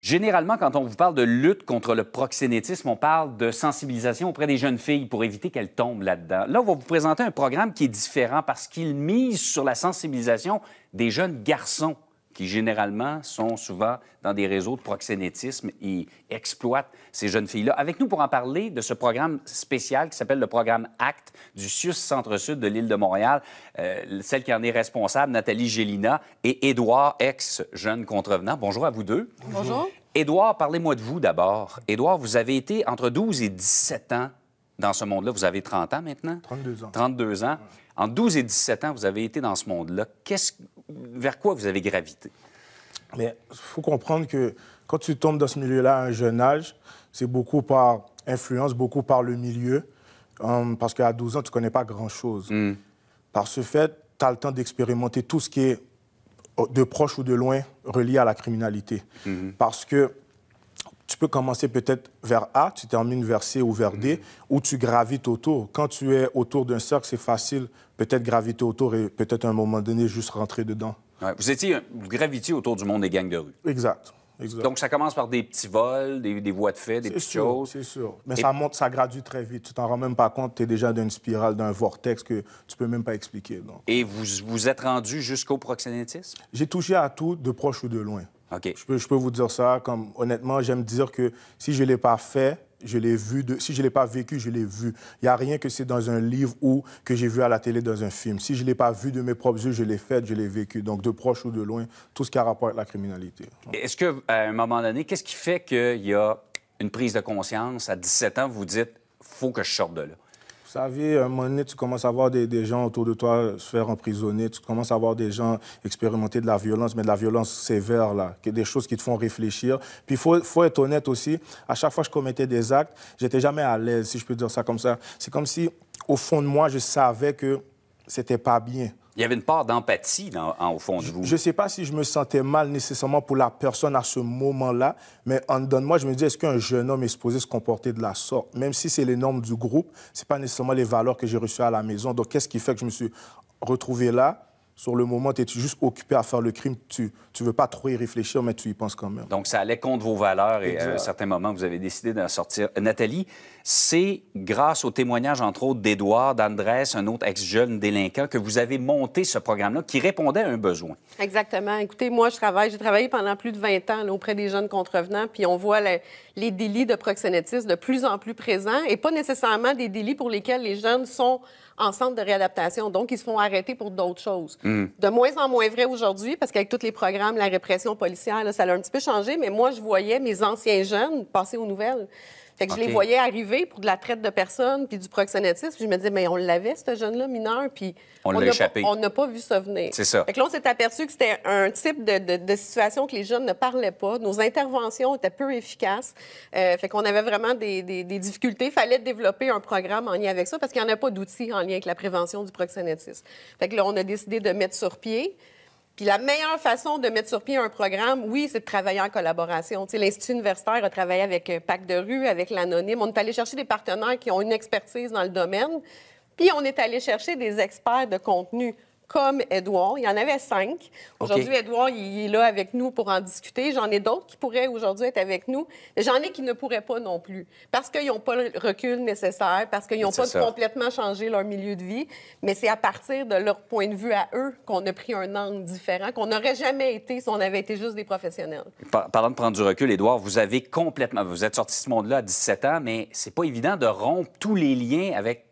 Généralement, quand on vous parle de lutte contre le proxénétisme, on parle de sensibilisation auprès des jeunes filles pour éviter qu'elles tombent là-dedans. Là, on va vous présenter un programme qui est différent parce qu'il mise sur la sensibilisation des jeunes garçons qui généralement sont souvent dans des réseaux de proxénétisme. et exploitent ces jeunes filles-là. Avec nous pour en parler de ce programme spécial qui s'appelle le programme ACT du CIUS Centre-Sud de l'île de Montréal, euh, celle qui en est responsable, Nathalie Gélina, et Édouard, ex-jeune contrevenant. Bonjour à vous deux. Bonjour. Édouard, parlez-moi de vous d'abord. Édouard, vous avez été entre 12 et 17 ans dans ce monde-là. Vous avez 30 ans maintenant? 32 ans. 32 ans. En 12 et 17 ans, vous avez été dans ce monde-là. Qu'est-ce vers quoi vous avez gravité? Mais il faut comprendre que quand tu tombes dans ce milieu-là à un jeune âge, c'est beaucoup par influence, beaucoup par le milieu. Hum, parce qu'à 12 ans, tu ne connais pas grand-chose. Hum. Par ce fait, tu as le temps d'expérimenter tout ce qui est oh, de proche ou de loin relié à la criminalité. Hum. Parce que tu peux commencer peut-être vers A, tu termines vers C ou vers D, mm-hmm. ou tu gravites autour. Quand tu es autour d'un cercle, c'est facile peut-être graviter autour et peut-être à un moment donné juste rentrer dedans. vous étiez gravitiez autour du monde des gangs de rue. Exact. Exact. Donc, ça commence par des petits vols, des, voies de fait, des petites choses. C'est sûr. Mais ça monte, ça gradue très vite. Tu t'en rends même pas compte. Tu es déjà dans une spirale, dans un vortex que tu peux même pas expliquer. Et vous vous êtes rendu jusqu'au proxénétisme? J'ai touché à tout, de proche ou de loin. Je, peux, vous dire ça. Comme, honnêtement, j'aime dire que si je ne l'ai pas fait, je l'ai vu. De... si je ne l'ai pas vécu, je l'ai vu. Il n'y a rien que c'est dans un livre ou que j'ai vu à la télé dans un film. Si je ne l'ai pas vu de mes propres yeux, je l'ai fait, je l'ai vécu. Donc, de proche ou de loin, tout ce qui a rapport avec la criminalité. Est-ce qu'à un moment donné, qu'est-ce qui fait qu'il y a une prise de conscience à 17 ans, vous dites, faut que je sorte de là? Vous savez, à un moment donné, tu commences à voir des, des, gens autour de toi se faire emprisonner, tu commences à voir des gens expérimenter de la violence, mais de la violence sévère, là, des choses qui te font réfléchir. Puis il faut, faut, être honnête aussi, à chaque fois que je commettais des actes, j'étais jamais à l'aise, si je peux dire ça comme ça. C'est comme si, au fond de moi, je savais que c'était pas bien. Il y avait une part d'empathie au fond de vous. Je ne sais pas si je me sentais mal nécessairement pour la personne à ce moment-là, mais en dedans de moi, je me dis est-ce qu'un jeune homme est supposé se comporter de la sorte Même si c'est les normes du groupe, c'est pas nécessairement les valeurs que j'ai reçues à la maison. Donc, qu'est-ce qui fait que je me suis retrouvé là sur le moment, tu es juste occupé à faire le crime, tu ne veux pas trop y réfléchir, mais tu y penses quand même. Donc, ça allait contre vos valeurs et euh, à un certain moment, vous avez décidé d'en sortir. Euh, Nathalie, c'est grâce au témoignage, entre autres, d'Edouard, d'Andrés, un autre ex-jeune délinquant, que vous avez monté ce programme-là qui répondait à un besoin. Exactement. Écoutez, moi, je travaille, j'ai travaillé pendant plus de 20 ans auprès des jeunes contrevenants, puis on voit les délits de proxénétisme de plus en plus présents et pas nécessairement des délits pour lesquels les jeunes sont en centre de réadaptation. Donc, ils se font arrêter pour d'autres choses. De moins en moins vrai aujourd'hui, parce qu'avec tous les programmes, la répression policière, ça a un petit peu changé, mais moi, je voyais mes anciens jeunes passer aux nouvelles. Fait que je les voyais arriver pour de la traite de personnes puis du proxénétisme. Puis je me disais, mais on l'avait, ce jeune-là, mineur, puis on, l'a n'a pas vu ça venir. C'est ça. Fait que là, on s'est aperçu que c'était un type de, situation que les jeunes ne parlaient pas. Nos interventions étaient peu efficaces. Euh, fait qu'on avait vraiment des, des difficultés. Il fallait développer un programme en lien avec ça parce qu'il n'y en a pas d'outils en lien avec la prévention du proxénétisme. Fait que là, on a décidé de mettre sur pied puis la meilleure façon de mettre sur pied un programme, oui, c'est de travailler en collaboration. Tu sais, L'Institut universitaire a travaillé avec euh, pack de rue, avec l'Anonyme. On est allé chercher des partenaires qui ont une expertise dans le domaine. Puis on est allé chercher des experts de contenu comme Edouard. Il y en avait cinq. Aujourd'hui, Edouard, il est là avec nous pour en discuter. J'en ai d'autres qui pourraient aujourd'hui être avec nous. J'en ai qui ne pourraient pas non plus parce qu'ils n'ont pas le recul nécessaire, parce qu'ils n'ont pas complètement changé leur milieu de vie. Mais c'est à partir de leur point de vue à eux qu'on a pris un angle différent, qu'on n'aurait jamais été si on avait été juste des professionnels. parlant de prendre du recul, Edouard, vous avez complètement... Vous êtes sorti de ce monde-là à 17 ans, mais c'est pas évident de rompre tous les liens avec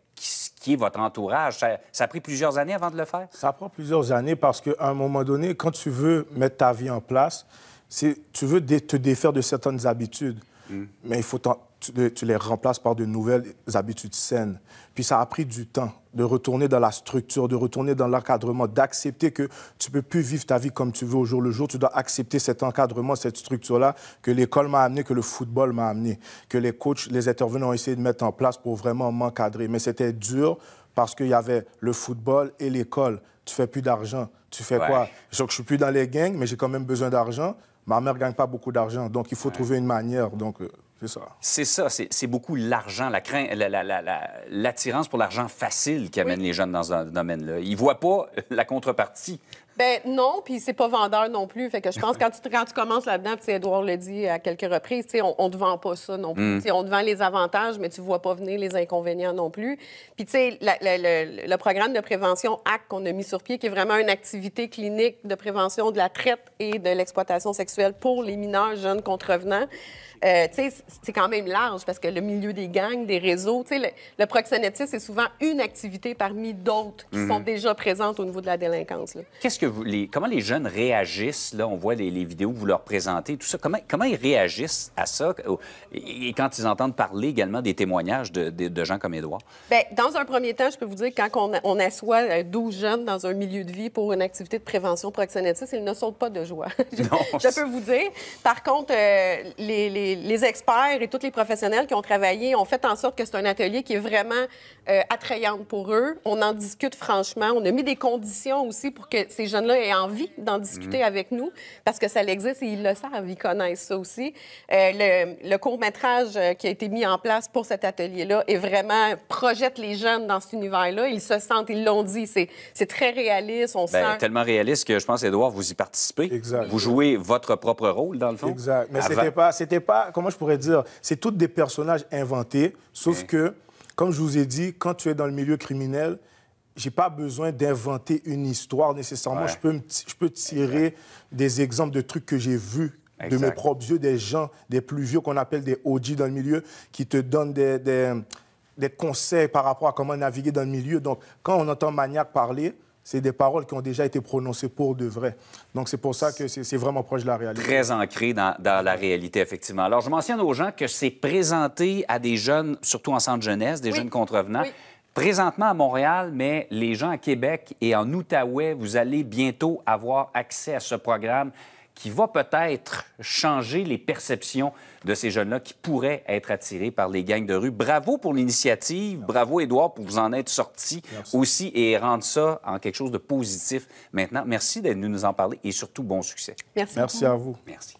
qui est votre entourage. Ça, a pris plusieurs années avant de le faire? Ça prend plusieurs années parce qu'à un moment donné, quand tu veux mettre ta vie en place, tu veux te défaire de certaines habitudes. Hmm. Mais il faut tu, les remplaces par de nouvelles habitudes saines. Puis ça a pris du temps de retourner dans la structure, de retourner dans l'encadrement, d'accepter que tu peux plus vivre ta vie comme tu veux au jour le jour. Tu dois accepter cet encadrement, cette structure-là que l'école m'a amené, que le football m'a amené, que les coachs, les intervenants ont essayé de mettre en place pour vraiment m'encadrer. Mais c'était dur parce qu'il y avait le football et l'école. Tu fais plus d'argent. Tu fais quoi? Je, je suis plus dans les gangs, mais j'ai quand même besoin d'argent. Ma mère gagne pas beaucoup d'argent, donc il faut trouver une manière. Donc, euh, c'est ça. C'est ça. C'est beaucoup l'argent, la la, la, pour l'argent facile qui amène les jeunes dans un domaine-là. Ils ne voient pas la contrepartie ben non, puis c'est pas vendeur non plus. Fait que je pense quand tu, quand tu commences là-dedans, puis Edouard le dit à quelques reprises, on, on te vend pas ça non plus. Mm. On te vend les avantages, mais tu vois pas venir les inconvénients non plus. Puis tu sais, le, programme de prévention ACT qu'on a mis sur pied, qui est vraiment une activité clinique de prévention de la traite et de l'exploitation sexuelle pour les mineurs jeunes contrevenants. Euh, sais, c'est quand même large parce que le milieu des gangs, des réseaux, le, le proxénétisme, c'est souvent une activité parmi d'autres qui mm-hmm. sont déjà présentes au niveau de la délinquance. Qu'est-ce que comment les jeunes réagissent? Là, on voit les, vidéos que vous leur présentez, tout ça. Comment, comment ils réagissent à ça? Et, quand ils entendent parler également des témoignages de, gens comme Édouard? Bien, dans un premier temps, je peux vous dire que quand on, assoit 12 euh, jeunes dans un milieu de vie pour une activité de prévention proxénétiste, ils ne sautent pas de joie. je, peux vous dire. Par contre, euh, les, experts et tous les professionnels qui ont travaillé ont fait en sorte que c'est un atelier qui est vraiment euh, attrayant pour eux. On en discute franchement. On a mis des conditions aussi pour que ces gens jeunes-là aient envie d'en discuter mm. avec nous, parce que ça existe et ils le savent, ils connaissent ça aussi. Euh, le, court-métrage euh, qui a été mis en place pour cet atelier-là est vraiment projette les jeunes dans cet univers-là. Ils se sentent, ils l'ont dit, c'est très réaliste, on ben, Tellement réaliste que je pense, Édouard, vous y participez. Vous jouez votre propre rôle, dans le fond. Exact. Mais c'était pas, c'était pas, comment je pourrais dire, c'est tous des personnages inventés, sauf que, comme je vous ai dit, quand tu es dans le milieu criminel, j'ai pas besoin d'inventer une histoire nécessairement. Je, peux je peux tirer des exemples de trucs que j'ai vus de mes propres yeux, des gens, des plus vieux qu'on appelle des OG dans le milieu, qui te donnent des, des, conseils par rapport à comment naviguer dans le milieu. Donc, quand on entend Maniac parler, c'est des paroles qui ont déjà été prononcées pour de vrai. Donc, c'est pour ça que c'est vraiment proche de la réalité. Très ancré dans, la réalité, effectivement. Alors, je mentionne aux gens que c'est présenté à des jeunes, surtout en centre jeunesse, des jeunes contrevenants. Présentement à Montréal, mais les gens à Québec et en Outaouais, vous allez bientôt avoir accès à ce programme qui va peut-être changer les perceptions de ces jeunes-là qui pourraient être attirés par les gangs de rue. Bravo pour l'initiative, bravo Édouard pour vous en être sorti aussi et rendre ça en quelque chose de positif maintenant. Merci d'être venu nous en parler et surtout bon succès. Merci. Merci à vous. Merci.